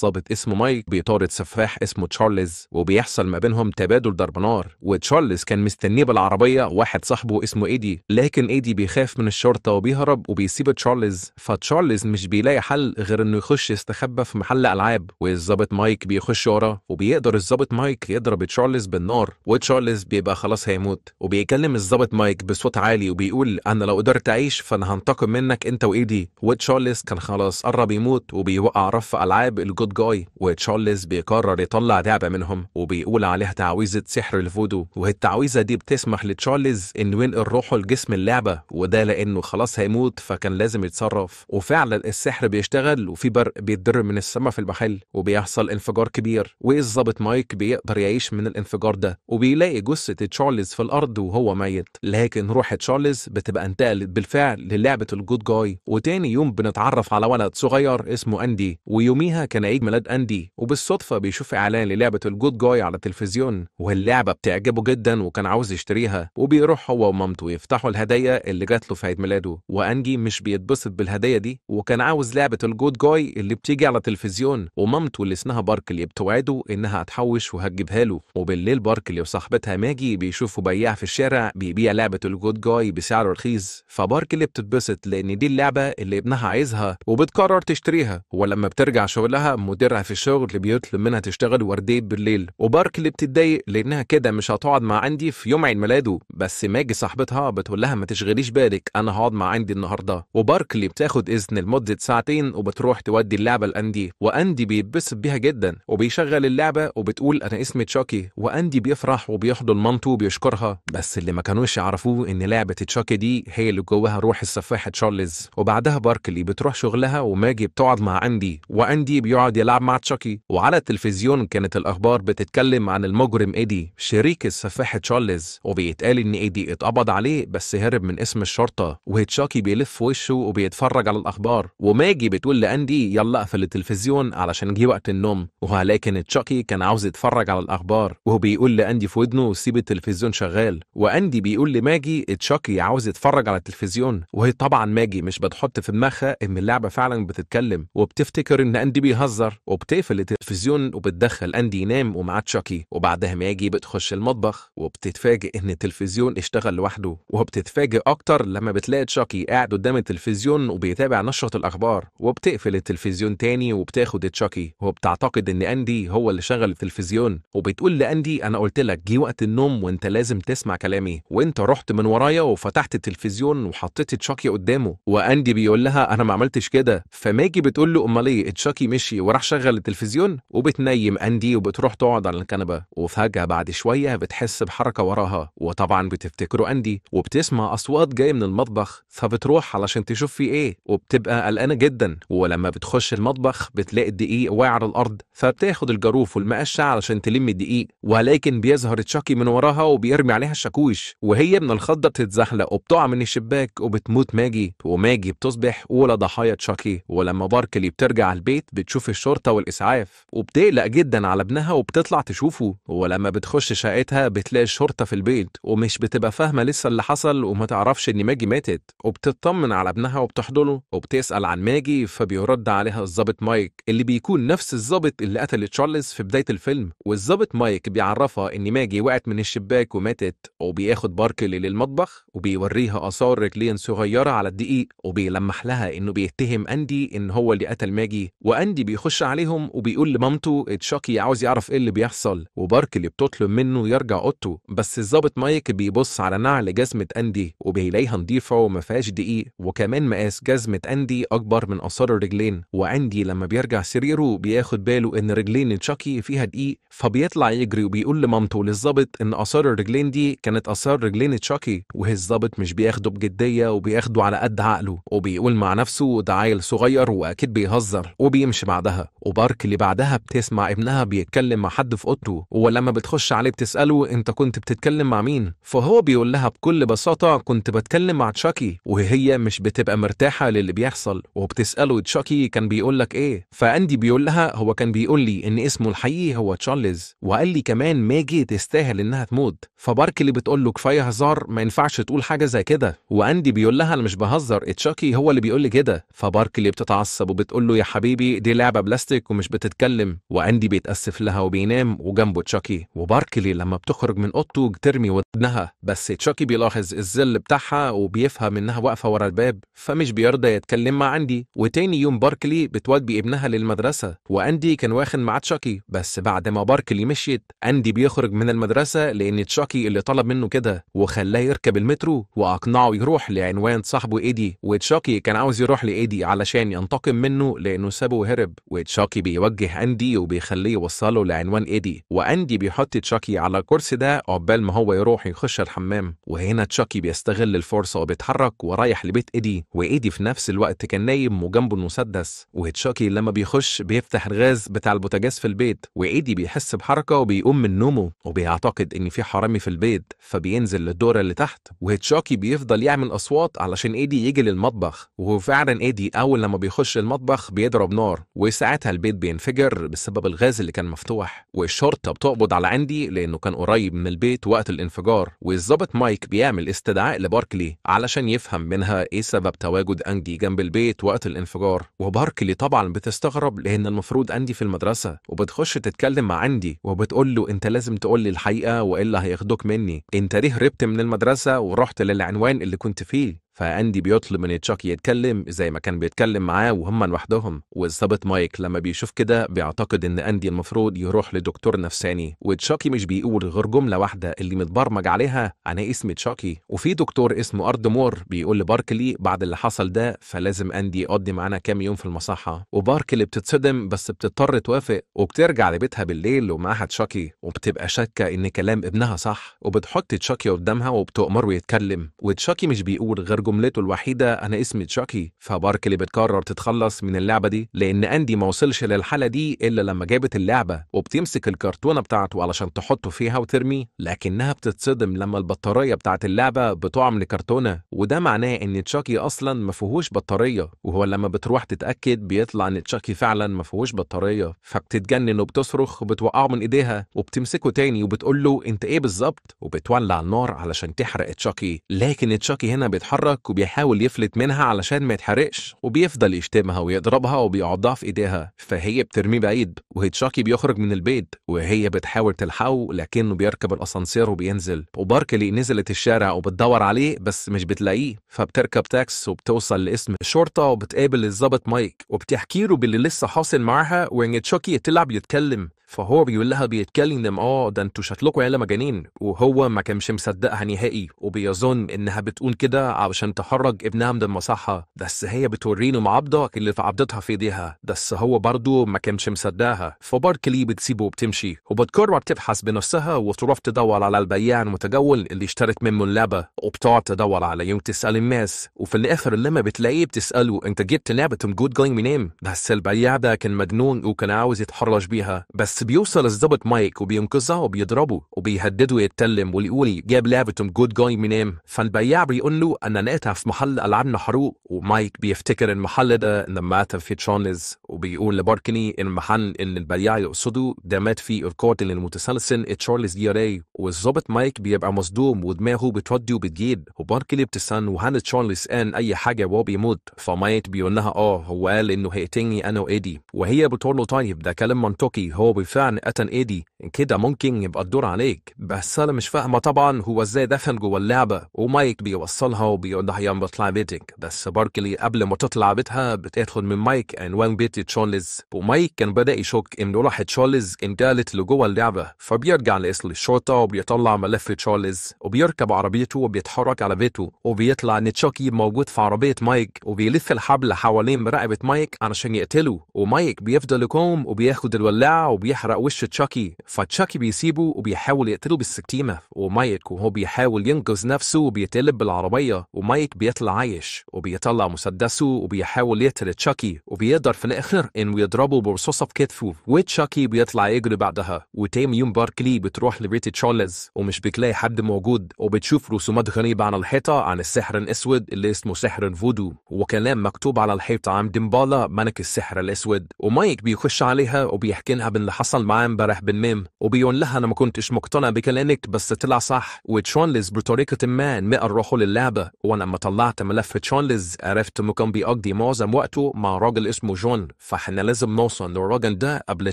ظابط اسمه مايك بيطارد سفاح اسمه تشارلز وبيحصل ما بينهم تبادل ضرب نار وتشارلز كان مستنيه بالعربيه واحد صاحبه اسمه ايدي لكن ايدي بيخاف من الشرطه وبيهرب وبيسيب تشارلز فتشارلز مش بيلاقي حل غير انه يخش يستخبى في محل العاب والظابط مايك بيخش ورا وبيقدر الظابط مايك يضرب تشارلز بالنار وتشارلز بيبقى خلاص هيموت وبيكلم الظابط مايك بصوت عالي وبيقول انا لو قدرت اعيش فانا هنتقم منك انت وايدي وتشارلز كان خلاص قرب يموت وبيوقع رف العاب الجود جود جاي وتشارلز بيقرر يطلع لعبة منهم وبيقول عليها تعويذة سحر الفودو وهي التعويذة دي بتسمح لتشارلز انه ينقل روحه لجسم اللعبة وده لانه خلاص هيموت فكان لازم يتصرف وفعلا السحر بيشتغل وفي برق بيتضرب من السما في المحل وبيحصل انفجار كبير والظابط مايك بيقدر يعيش من الانفجار ده وبيلاقي جثة تشارلز في الارض وهو ميت لكن روح تشارلز بتبقى انتقلت بالفعل للعبة الجود جاي وتاني يوم بنتعرف على ولد صغير اسمه اندي ويوميها كان عيد ميلاد أندي وبالصدفة بيشوف إعلان للعبة الجود جاي على التلفزيون واللعبة بتعجبه جدا وكان عاوز يشتريها وبيروح هو ومامته يفتحوا الهدايا اللي جات له في عيد ميلاده وأنجي مش بيتبسط بالهدايا دي وكان عاوز لعبة الجود جاي اللي بتيجي على التلفزيون ومامته اللي اسمها باركلي بتوعده إنها هتحوش وهتجيبها له وبالليل باركلي وصاحبتها ماجي بيشوفوا بياع في الشارع بيبيع لعبة الجود جاي بسعر رخيص فباركلي بتتبسط لأن دي اللعبة اللي ابنها عايزها وبتقرر تشتريها ولما بترجع شغلها مديرها في الشغل اللي بيطلب منها تشتغل ورديه بالليل وبارك اللي بتتضايق لانها كده مش هتقعد مع عندي في يوم عيد ميلاده بس ماجي صاحبتها بتقول لها ما تشغليش بالك انا هقعد مع عندي النهارده وبارك اللي بتاخد اذن لمده ساعتين وبتروح تودي اللعبه لاندي واندي بيتبسط بيها جدا وبيشغل اللعبه وبتقول انا اسمي تشاكي واندي بيفرح وبيحضن مامته وبيشكرها بس اللي ما كانوش يعرفوه ان لعبه تشاكي دي هي اللي جواها روح السفاح تشارلز وبعدها باركلي بتروح شغلها وماجي بتقعد مع عندي واندي بيقعد يلعب مع تشاكي وعلى التلفزيون كانت الأخبار بتتكلم عن المجرم إيدي شريك السفاح تشارلز وبيتقال إن إيدي اتقبض عليه بس هرب من اسم الشرطة وتشاكي بيلف وشه وبيتفرج على الأخبار وماجي بتقول لأندي يلا اقفل التلفزيون علشان جه وقت النوم ولكن تشاكي كان عاوز يتفرج على الأخبار وهو بيقول لأندي في ودنه سيب التلفزيون شغال وأندي بيقول لماجي تشاكي عاوز يتفرج على التلفزيون وهي طبعا ماجي مش بتحط في دماغها إن اللعبة فعلا بتتكلم وبتفتكر إن أندي بيهزر بتهزر وبتقفل التلفزيون وبتدخل أندي ينام ومعاه تشاكي وبعدها ماجي بتخش المطبخ وبتتفاجئ إن التلفزيون اشتغل لوحده وبتتفاجئ أكتر لما بتلاقي تشاكي قاعد قدام التلفزيون وبيتابع نشرة الأخبار وبتقفل التلفزيون تاني وبتاخد تشاكي وبتعتقد إن أندي هو اللي شغل التلفزيون وبتقول لأندي أنا قلت لك جه وقت النوم وأنت لازم تسمع كلامي وأنت رحت من ورايا وفتحت التلفزيون وحطيت تشاكي قدامه وأندي بيقول لها أنا ما عملتش كده فماجي بتقول له أمال إيه تشاكي مشي وراح شغل التلفزيون وبتنيم أندي وبتروح تقعد على الكنبة وفجأة بعد شوية بتحس بحركة وراها وطبعا بتفتكره أندي وبتسمع أصوات جاية من المطبخ فبتروح علشان تشوف في إيه وبتبقى قلقانة جدا ولما بتخش المطبخ بتلاقي الدقيق واقع على الأرض فبتاخد الجاروف والمقشة علشان تلم الدقيق ولكن بيظهر تشاكي من وراها وبيرمي عليها الشاكوش وهي من الخضة بتتزحلق وبتقع من الشباك وبتموت ماجي وماجي بتصبح أولى ضحايا تشاكي ولما باركلي بترجع البيت بتشوف الشرطة والإسعاف وبتقلق جدا على ابنها وبتطلع تشوفه ولما بتخش شقتها بتلاقي الشرطة في البيت ومش بتبقى فاهمة لسه اللي حصل وما تعرفش إن ماجي ماتت وبتطمن على ابنها وبتحضنه وبتسأل عن ماجي فبيرد عليها الظابط مايك اللي بيكون نفس الظابط اللي قتل تشارلز في بداية الفيلم والظابط مايك بيعرفها إن ماجي وقعت من الشباك وماتت وبياخد باركلي للمطبخ وبيوريها آثار رجلين صغيرة على الدقيق وبيلمح لها إنه بيتهم أندي إن هو اللي قتل ماجي وأندي بيخش بيخش عليهم وبيقول لمامته إيه، تشاكي عاوز يعرف ايه اللي بيحصل وباركلي بتطلب منه يرجع اوضته بس الظابط مايك بيبص على نعل جزمة أندي وبيلاقيها نضيفة وما فيهاش دقيق وكمان مقاس جزمة أندي أكبر من آثار الرجلين وأندي لما بيرجع سريره بياخد باله إن رجلين تشاكي فيها دقيق فبيطلع يجري وبيقول لمامته للظابط إن آثار الرجلين دي كانت آثار رجلين تشاكي الظابط مش بياخده بجدية وبياخده على قد عقله وبيقول مع نفسه ده عيل صغير وأكيد بيهزر وبيمشي بعدها ابنها وبارك اللي بعدها بتسمع ابنها بيتكلم مع حد في اوضته ولما بتخش عليه بتساله انت كنت بتتكلم مع مين فهو بيقول لها بكل بساطه كنت بتكلم مع تشاكي وهي مش بتبقى مرتاحه للي بيحصل وبتساله تشاكي كان بيقول لك ايه فاندي بيقول لها هو كان بيقول لي ان اسمه الحقيقي هو تشارلز وقال لي كمان ماجي تستاهل انها تموت فبارك اللي بتقول له كفايه هزار ما ينفعش تقول حاجه زي كده واندي بيقول لها انا مش بهزر تشاكي هو اللي بيقول لي كده فبارك اللي بتتعصب وبتقول له يا حبيبي دي لعبه بلاستيك ومش بتتكلم وأندي بيتأسف لها وبينام وجنبه تشاكي وباركلي لما بتخرج من أوضته بترمي ودنها بس تشاكي بيلاحظ الزل بتاعها وبيفهم إنها واقفة ورا الباب فمش بيرضى يتكلم مع أندي وتاني يوم باركلي بتودي ابنها للمدرسة وأندي كان واخد مع تشاكي بس بعد ما باركلي مشيت أندي بيخرج من المدرسة لأن تشاكي اللي طلب منه كده وخلاه يركب المترو وأقنعه يروح لعنوان صاحبه إيدي وتشاكي كان عاوز يروح لإيدي علشان ينتقم منه لأنه سابه وهرب وتشاكي بيوجه أندي وبيخليه يوصله لعنوان إيدي وأندي بيحط تشاكي على الكرسي ده عقبال ما هو يروح يخش الحمام وهنا تشاكي بيستغل الفرصة وبيتحرك ورايح لبيت إيدي وإيدي في نفس الوقت كان نايم وجنبه المسدس وتشاكي لما بيخش بيفتح الغاز بتاع البوتاجاز في البيت وإيدي بيحس بحركة وبيقوم من نومه وبيعتقد إن في حرامي في البيت فبينزل للدورة اللي تحت وهتشاكي بيفضل يعمل أصوات علشان إيدي يجي للمطبخ وفعلا إيدي أول لما بيخش المطبخ بيضرب نار وساعة ساعتها البيت بينفجر بسبب الغاز اللي كان مفتوح والشرطة بتقبض على عندي لأنه كان قريب من البيت وقت الانفجار والظابط مايك بيعمل استدعاء لباركلي علشان يفهم منها إيه سبب تواجد أندي جنب البيت وقت الانفجار وباركلي طبعا بتستغرب لأن المفروض أندي في المدرسة وبتخش تتكلم مع أندي وبتقول له أنت لازم تقول لي الحقيقة وإلا هياخدوك مني أنت ليه هربت من المدرسة ورحت للعنوان اللي كنت فيه فاندي بيطلب من تشاكي يتكلم زي ما كان بيتكلم معاه وهم لوحدهم والظابط مايك لما بيشوف كده بيعتقد ان اندي المفروض يروح لدكتور نفساني وتشاكي مش بيقول غير جمله واحده اللي متبرمج عليها انا اسمي تشاكي وفي دكتور اسمه ارد مور بيقول لباركلي بعد اللي حصل ده فلازم اندي يقضي معانا كام يوم في المصحه وباركلي بتتصدم بس بتضطر توافق وبترجع لبيتها بالليل ومعاها تشاكي وبتبقى شاكه ان كلام ابنها صح وبتحط تشاكي قدامها وبتؤمره يتكلم وتشاكي مش بيقول غير جملته الوحيدة أنا اسمي تشاكي فباركلي بتقرر تتخلص من اللعبة دي لأن أندي ما وصلش للحالة دي إلا لما جابت اللعبة وبتمسك الكرتونة بتاعته علشان تحطه فيها وترميه لكنها بتتصدم لما البطارية بتاعت اللعبة بتقع من الكرتونة وده معناه إن تشاكي أصلا ما فيهوش بطارية وهو لما بتروح تتأكد بيطلع إن تشاكي فعلا ما فيهوش بطارية فبتتجنن وبتصرخ وبتوقعه من إيديها وبتمسكه تاني وبتقول له أنت إيه بالظبط وبتولع النار علشان تحرق تشاكي لكن تشاكي هنا بيتحرك الشك وبيحاول يفلت منها علشان ما يتحرقش وبيفضل يشتمها ويضربها وبيقعدها في ايديها فهي بترميه بعيد وهيتشاكي بيخرج من البيت وهي بتحاول تلحقه لكنه بيركب الاسانسير وبينزل وباركلي نزلت الشارع وبتدور عليه بس مش بتلاقيه فبتركب تاكس وبتوصل لاسم الشرطه وبتقابل الظابط مايك وبتحكي له باللي لسه حاصل معاها وان تشاكي طلع بيتكلم فهو بيقول لها بيتكلم اه ده انتوا شكلكم عيله مجانين وهو ما كانش مصدقها نهائي وبيظن انها بتقول كده علشان تحرج ابنها من المصحه بس هي بتورينه معبده اللي في عبدتها في ايديها بس هو برضه ما كانش مصدقها فباركلي بتسيبه وبتمشي وبتقرر تبحث بنفسها وتروح تدور على البياع المتجول اللي اشترت منه اللعبه وبتقعد تدور على يوم تسال الناس وفي الاخر لما بتلاقيه بتساله انت جبت لعبه جود جوينج منين بس البياع ده كان مجنون وكان عاوز يتحرش بيها بس بس بيوصل الظابط مايك وبينقذها وبيضربه وبيهدده يتكلم ويقول جاب لعبتهم جود جاي منام فالبياع بيقول له أنا لقيتها في محل ألعابنا حروق ومايك بيفتكر المحل ده لما مات في تشارلز وبيقول لباركني المحل اللي البياع يقصده ده مات فيه القاتل المتسلسل تشارلز دي اري والظابط مايك بيبقى مصدوم ودماغه بتودي وبتجيب وباركلي بتسأل وهل تشارلز قال أي حاجة وهو بيموت فمايك بيقول لها آه هو قال إنه هيقتلني أنا وإيدي وهي بتقول له طيب ده كلام منطقي هو بالفعل قتل ايدي كده ممكن يبقى الدور عليك بس انا مش فاهمه طبعا هو ازاي دخل جوه اللعبه ومايك بيوصلها وبيقول لها يلا بطلع بيتك بس باركلي قبل ما تطلع بيتها بتاخد من مايك عنوان بيت تشارلز ومايك كان بدا يشك ان راح تشارلز انتقلت لجوه اللعبه فبيرجع لأصل الشرطه وبيطلع ملف تشارلز وبيركب عربيته وبيتحرك على بيته وبيطلع ان تشاكي موجود في عربيه مايك وبيلف الحبل حوالين مراقبه مايك علشان يقتله ومايك بيفضل يقوم وبياخد الولاعه وبيحكي بيحرق وش تشاكي فتشاكي بيسيبه وبيحاول يقتله بالسكتيمة ومايك وهو بيحاول ينقذ نفسه وبيتقلب بالعربية ومايك بيطلع عايش وبيطلع مسدسه وبيحاول يقتل تشاكي وبيقدر في الآخر إنه يضربه برصاصة في كتفه وتشاكي بيطلع يجري بعدها وتاني يوم باركلي بتروح لبيت تشارلز ومش بتلاقي حد موجود وبتشوف رسومات غريبة عن الحيطة عن السحر الأسود اللي اسمه سحر الفودو وكلام مكتوب على الحيطة عن ديمبالا ملك السحر الأسود ومايك بيخش عليها وبيحكي لها باللي حصل حصل معاه امبارح بالميم وبيقول لها أنا ما كنتش مقتنع بكلامك بس طلع صح وتشونلز بطريقة ما انمقى روحه للعبة وأنا لما طلعت ملف تشونلز عرفت إنه كان بيقضي معظم وقته مع راجل اسمه جون فإحنا لازم نوصل للراجل ده قبل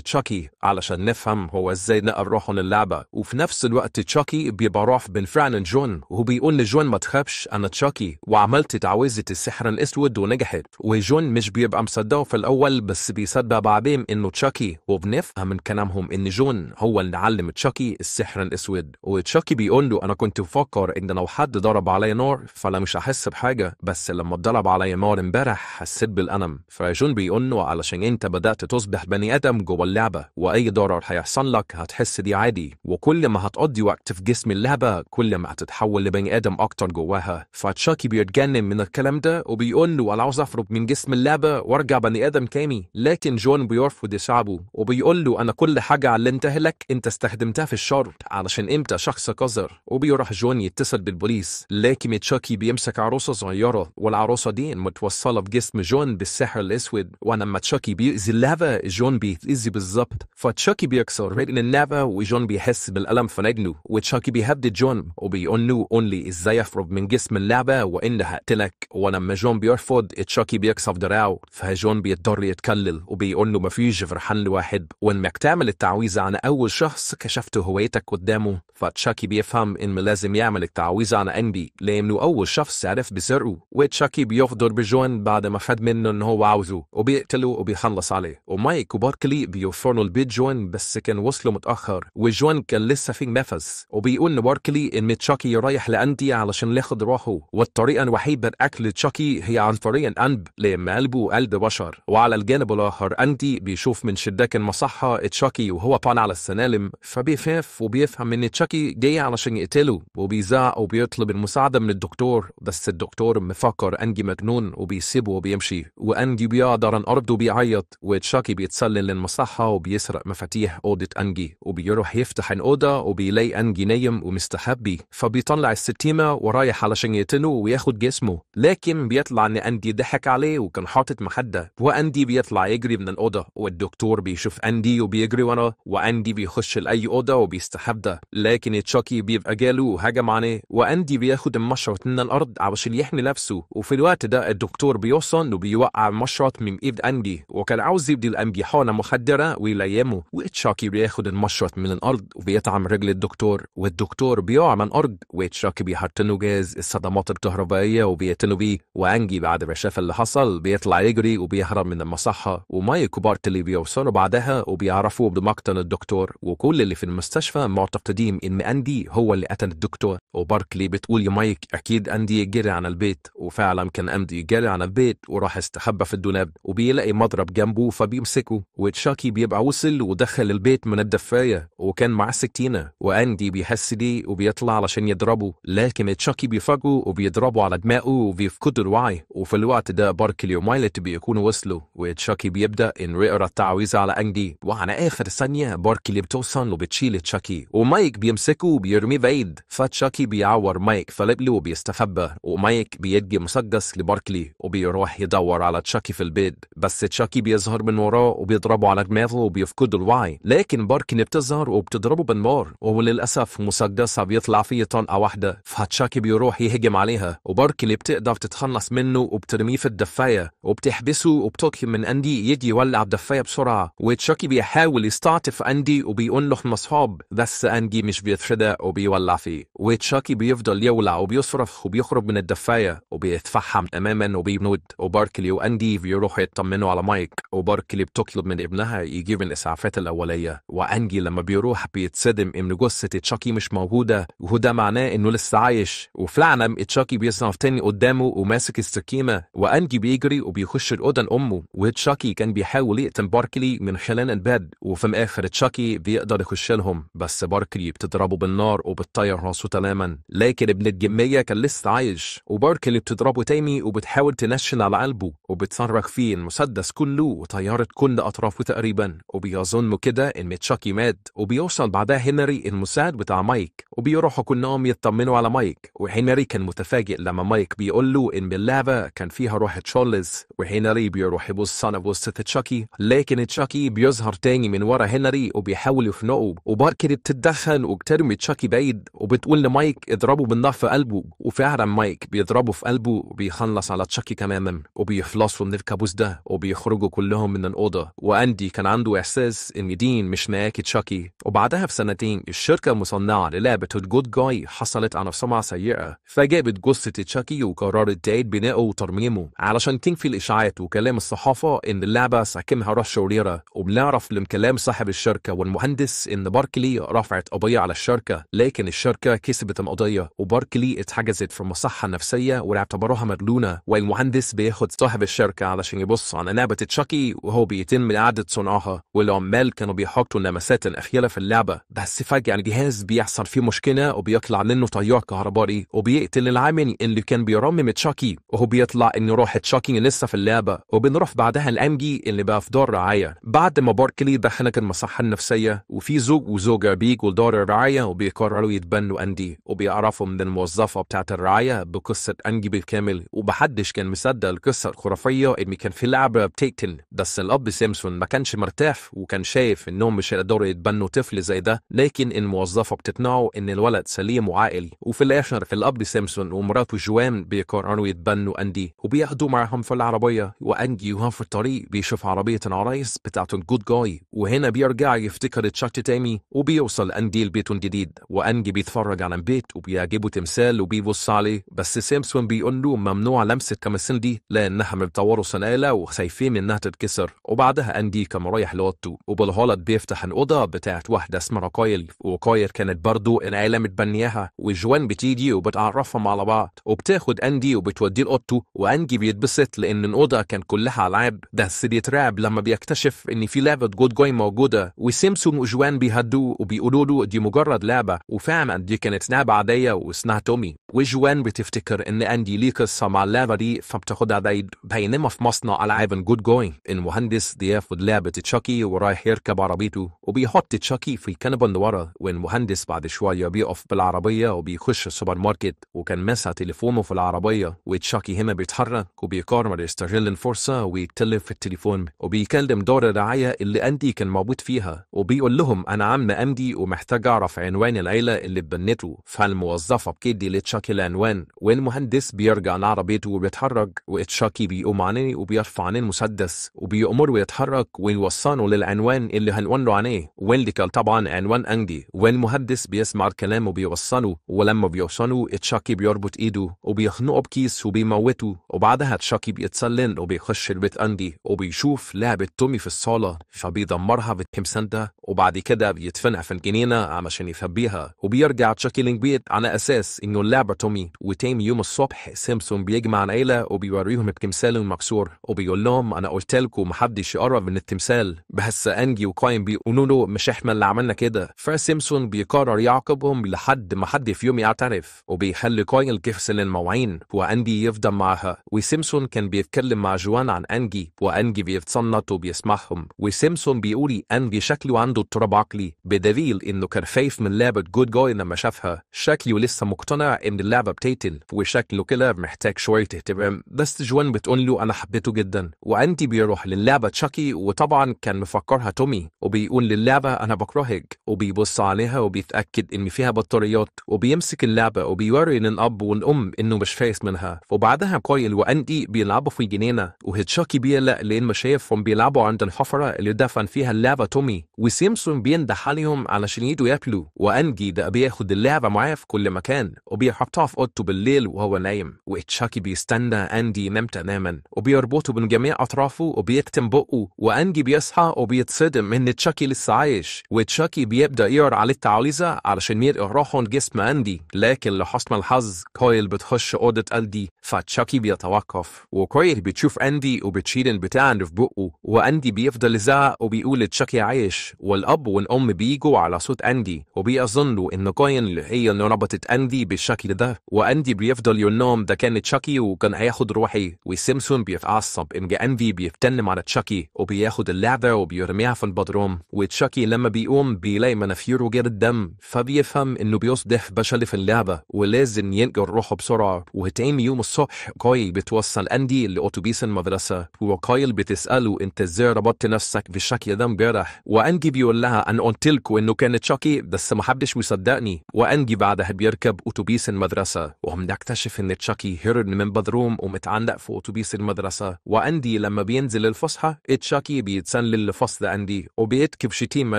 تشاكي علشان نفهم هو إزاي نقى روحه للعبة وفي نفس الوقت تشاكي بيبقى رعف بين فعلا جون وبيقول لجون ما تخافش أنا تشاكي وعملت تعويذة السحر الأسود ونجحت وجون مش بيبقى مصدقه في الأول بس بيصدق بعدين إنه تشاكي وبنفهم من كلامهم ان جون هو اللي علم تشاكي السحر الاسود وتشاكي بيقول له انا كنت بفكر ان لو حد ضرب عليا نار فانا مش هحس بحاجه بس لما اتضرب عليا نار امبارح حسيت بالالم فجون بيقول له علشان انت بدات تصبح بني ادم جوه اللعبه واي ضرر هيحصل لك هتحس دي عادي وكل ما هتقضي وقت في جسم اللعبه كل ما هتتحول لبني ادم اكتر جواها فتشاكي بيتجنن من الكلام ده وبيقول له انا عاوز اهرب من جسم اللعبه وارجع بني ادم تاني لكن جون بيرفض يساعده وبيقول له انا كل حاجة علمتها لك انت استخدمتها في الشر علشان امتى شخص قذر وبيروح جون يتصل بالبوليس لكن تشاكي بيمسك عروسة صغيرة والعروسة دي متوصلة بجسم جون بالسحر الاسود ولما تشاكي بيأذي اللافا جون بيتأذي بالظبط فتشاكي بيكسر رجل اللافا وجون بيحس بالألم في رجله وتشاكي بيهدد جون وبيقول له اونلي ازاي اهرب من جسم اللعبة وان هقتلك ولما جون بيرفض تشاكي بيكسر دراعه فجون بيضطر يتكلل وبيقول له مفيش فرحان لواحد وانك انك تعمل التعويذة عن اول شخص كشفت هويتك قدامه فتشاكي بيفهم انه لازم يعمل التعويذة عن انبي لانه اول شخص عرف بسرقه وتشاكي بيفضل بجون بعد ما خد منه ان هو عاوزه وبيقتله وبيخلص عليه ومايك وباركلي بيوفروا البيت جون بس كان وصلوا متاخر وجون كان لسه في نفس وبيقول لباركلي ان تشاكي رايح لاندي علشان ياخد روحه والطريقة الوحيدة لاكل تشاكي هي عن طريق انب لما قلبه قلب بشر وعلى الجانب الاخر اندي بيشوف من شداك المصحة تشاكي وهو طالع على السلالم فبيخاف وبيفهم ان تشاكي جاي علشان يقتله وبيزعق وبيطلب المساعدة من الدكتور بس الدكتور مفكر أنجي مجنون وبيسيبه وبيمشي وأنجي بيقدر على الارض وبيعيط وتشاكي بيتسلل للمصحة وبيسرق مفاتيح أوضة أنجي وبيروح يفتح الأوضة وبيلاقي أنجي نايم ومستخبي فبيطلع الستيمة ورايح علشان يقتله وياخد جسمه لكن بيطلع إن أنجي ضحك عليه وكان حاطط محدة وأنجي بيطلع يجري من الأوضة والدكتور بيشوف أنجي وبي بيجري ورا واندي بيخش لاي اوضه وبيستحب ده لكن تشاكي بيبقى جاله وهجم عليه واندي بياخد المشرط من الارض عشان يحمي نفسه وفي الوقت ده الدكتور بيوصل وبيوقع المشرط من ايد اندي وكان عاوز يبدي الانبي حقنه مخدره ويلايمه وتشاكي بياخد المشرط من الارض وبيطعم رجل الدكتور والدكتور بيقع من الارض وتشاكي بيحطنه جاز الصدمات الكهربائيه وبيعتنوا بيه وانجي بعد ما شاف اللي حصل بيطلع يجري وبيهرب من المصحه ومايك اللي بيوصلوا بعدها وبيعرف عرفوه بمقتل الدكتور وكل اللي في المستشفى معتقدين ان اندي هو اللي قتل الدكتور وباركلي بتقول يا مايك اكيد اندي جري عن البيت وفعلا كان اندي جري عن البيت وراح استخبى في الدولاب وبيلاقي مضرب جنبه فبيمسكه وتشاكي بيبقى وصل ودخل البيت من الدفايه وكان معاه سكينه واندي بيحس دي وبيطلع علشان يضربه لكن تشاكي بيفاجئه وبيضربه على دماغه وبيفقد الوعي وفي الوقت ده باركلي ومايلت بيكونوا وصلوا وتشاكي بيبدا انه يقرا التعويذه على اندي وعن آخر ثانية باركلي بتوصل وبتشيل تشاكي ومايك بيمسكه وبيرميه بعيد فتشاكي بيعور مايك فلبله وبيستخبى ومايك بيدي مسدس لباركلي وبيروح يدور على تشاكي في البيت بس تشاكي بيظهر من وراه وبيضربه على دماغه وبيفقد الوعي لكن باركلي بتظهر وبتضربه بالنار وللأسف مسدسها بيطلع فيه طنقه واحدة فتشاكي بيروح يهجم عليها وباركلي بتقدر تتخلص منه وبترميه في الدفاية وبتحبسه وبتوكي من أندي يجي يولع الدفاية بسرعة وتشاكي بيحاول بيحاول يستعطف أندي وبيقول احنا صحاب بس أندي مش بيتفدى وبيولع فيه وتشاكي بيفضل يولع وبيصرخ وبيخرج من الدفاية وبيتفحم تماما وبيموت وباركلي وأندي بيروحوا يطمنوا على مايك وباركلي بتطلب من ابنها يجيب الإسعافات الأولية وأندي لما بيروح بيتصدم إن جثة تشاكي مش موجودة وده معناه إنه لسه عايش وفي العالم تشاكي بيصنف تاني قدامه وماسك السكينة وأندي بيجري وبيخش الأوضة لأمه وتشاكي كان بيحاول يقتل باركلي من خلال الباب وفي الآخر تشاكي بيقدر يخش لهم بس باركلي بتضربه بالنار وبتطير راسه تماما لكن ابن الجمية كان لسه عايش وباركلي بتضربه تاني وبتحاول تنشن على قلبه وبتصرخ فيه المسدس كله وطيرت كل أطرافه تقريبا وبيظن كده إن تشاكي مات وبيوصل بعدها هنري المساعد بتاع مايك وبيروحوا كلهم يطمنوا على مايك وهنري كان متفاجئ لما مايك بيقول له إن اللعبة كان فيها روح تشارلز وهنري بيروح يبص على وسط تشاكي لكن تشاكي بيظهر تاني تاني من ورا هنري وبيحاولوا يخنقوا وباركر بتتدخل وبترمي تشاكي بعيد وبتقول لمايك اضربه بالنار في قلبه وفعلا مايك بيضربه في قلبه وبيخلص على تشاكي تماما وبيخلصوا من الكابوس ده وبيخرجوا كلهم من الأوضة وأندي كان عنده إحساس إن دين مش معاكي تشاكي وبعدها بسنتين الشركة المصنعة للعبة الجود جاي حصلت على سمعة سيئة فجابت جثة تشاكي وقررت تعيد بنائه وترميمه علشان تنفي الإشاعات وكلام الصحافة إن اللعبة ساكنها رش وريرة وبنعرف كلام صاحب الشركة والمهندس إن باركلي رفعت قضية على الشركة لكن الشركة كسبت القضية وباركلي اتحجزت في المصحة النفسية واعتبروها مجنونة والمهندس بياخد صاحب الشركة علشان يبص على لعبة تشاكي وهو بيتم إعادة صنعها والعمال كانوا بيحطوا اللمسات الأخيرة في اللعبة بس فجأة الجهاز بيحصل فيه مشكلة وبيطلع منه تيار كهربائي وبيقتل العامل اللي كان بيرمم تشاكي وهو بيطلع إن روح تشاكي لسه في اللعبة وبنروح بعدها الأمجي اللي بقى في دار رعاية بعد ما باركلي بيبقى حنك المصحة النفسية وفي زوج وزوجة بيجوا لدار الرعاية وبيقرروا يتبنوا أندي وبيعرفوا من الموظفة بتاعة الرعاية بقصة أنجي بالكامل ومحدش كان مصدق القصة الخرافية إن كان في لعبة بتقتل بس الأب سيمسون ما كانش مرتاح وكان شايف إنهم مش هيقدروا يتبنوا طفل زي ده لكن الموظفة بتقنعه إن الولد سليم وعاقل وفي الآخر الأب سيمسون ومراته جوان بيقرروا يتبنوا أندي وبياخدوا معاهم في العربية وأنجي وهو في الطريق بيشوف عربية العرايس بتاعت جود جاي وهنا بيرجع يفتكر تشاتش تاني وبيوصل أندي لبيته جديد وأنجي بيتفرج على البيت وبيعجبه تمثال وبيبص عليه بس سيمسون بيقول له ممنوع لمسة كمسن دي لأنها متطوره سنالة وخايفين إنها تتكسر وبعدها أندي كان رايح لأوضته وبالغلط بيفتح الأوضة بتاعت واحدة اسمها كايل وكايل كانت برضه العيلة متبنياها وجوان بتيجي وبتعرفهم على بعض وبتاخد أندي وبتوديه لأوضته وأنجي بيتبسط لأن الأوضة كان كلها ألعاب بس بيترعب لما بيكتشف إن في لعبة جود جوين البيتكوين موجوده وسيمسونج وجوان بيهدوه وبيقولوا دي مجرد لعبه وفعلا دي كانت لعبه عاديه واسمها تومي وجوان بتفتكر ان اندي ليكس مع اللعبه دي فبتاخدها بعيد بينما في مصنع العاب جود ان المهندس بياخد لعبه تشاكي ورايح يركب عربيته وبيحط تشاكي في الكنبه اللي ورا والمهندس بعد شويه بيقف بالعربيه وبيخش السوبر ماركت وكان ماسع تليفونه في العربيه وتشاكي هنا بيتحرك وبيقرر يستغل الفرصه ويتكلم في التليفون وبيكلم دور الرعايه اللي اندي كان موجود فيها وبيقول لهم انا عم امدي ومحتاج اعرف عنوان العيله اللي اتبنته فالموظفه بكدي لتشاكي لك العنوان وين مهندس بيرجع لعربيته وبيتحرك واتشاكي بيقوم عليه وبيرفع عنه المسدس وبيأمر ويتحرك ويوصله للعنوان اللي هنقول له عليه وين دي كان طبعا عنوان أندي وين مهندس بيسمع الكلام وبيوصانه ولما بيوصانه اتشاكي بيربط ايده وبيخنقه بكيس وبيموته وبعدها اتشاكي بيتسلل وبيخش البيت أندي وبيشوف لعبة تومي في الصالة فبيدمرها بالكمسندة وبعد كده بيدفنها في الجنينة عشان يخبيها وبيرجع تشاكي بيت على أساس إنه اللعبة بيتابع تومي وتيم يوم الصبح سيمسون بيجمع العيلة وبيوريهم التمثال المكسور وبيقول لهم أنا قلت لكم محدش يقرب من التمثال بس أنجي وكاين بيقولوا له مش إحنا اللي عملنا كده فسيمسون بيقرر يعاقبهم لحد ما حد في يوم يعترف وبيخلي كاين الكفس المواعين وأنجي يفضل معاها وسيمسون كان بيتكلم مع جوان عن أنجي وأنجي بيتصنت وبيسمعهم وسيمسون بيقول أنجي شكله عنده اضطراب عقلي بدليل إنه كان خايف من لعبة جود جاي لما شافها شكله لسه مقتنع إن عند اللعبه بتقتل وشكله كده محتاج شويه اهتمام بس جوان بتقول له انا حبيته جدا وانتي بيروح للعبه تشاكي وطبعا كان مفكرها تومي وبيقول للعبه انا بكرهك وبيبص عليها وبيتاكد ان فيها بطاريات وبيمسك اللعبه وبيوري للاب والام انه مش فايس منها وبعدها كويل واندي بيلعبوا في جنينه وهتشاكي بيقلق لان ما شايفهم بيلعبوا عند الحفره اللي دفن فيها اللعبه تومي وسيمسون بينده عليهم علشان يدوا ياكلوا وانجي ده بياخد اللعبه معاه في كل مكان وبيحط حطها في أوضته بالليل وهو نايم وتشاكي بيستنى أندي ينام تماما وبيربطه من جميع أطرافه وبيكتم بقه وأندي بيصحى وبيتصدم إن تشاكي لسه عايش وتشاكي بيبدأ يقرأ عليه التعويذة علشان يرقى روحه لجسم أندي لكن لحسن الحظ كويل بتخش أوضة أندي فتشاكي بيتوقف وكويل بتشوف أندي البتاع بتاعن في بقه وأندي بيفضل يزعق وبيقول تشاكي عايش والأب والأم بيجوا على صوت أندي وبيظنوا إن كوين اللي هي اللي ربطت أندي بالشكل ده وأندي بيفضل يقول لهم ده كان تشاكي وكان هياخد روحي وسيمسون بيتعصب إن أندي بيتنم على تشاكي وبياخد اللعبة وبيرميها في البدروم وتشاكي لما بيقوم بيلاقي منافيره غير الدم فبيفهم إنه بيصدح بشل في اللعبة ولازم ينقل روحه بسرعة وتاني يوم الصبح نفسه كويل بتوصل أندي لأتوبيس المدرسة وكايل بتسأله أنت إزاي ربطت نفسك بالشكل ده امبارح وأنجي بيقول لها أنا قلت لكم إنه كانت تشاكي بس ما حدش بيصدقني وأنجي بعدها بيركب أتوبيس المدرسة نكتشف إن تشاكي هرب من بدروم ومتعلق في أتوبيس المدرسة وأندي لما بينزل الفصحى تشاكي بيتسلل لفصل أندي وبيكتب شتيمة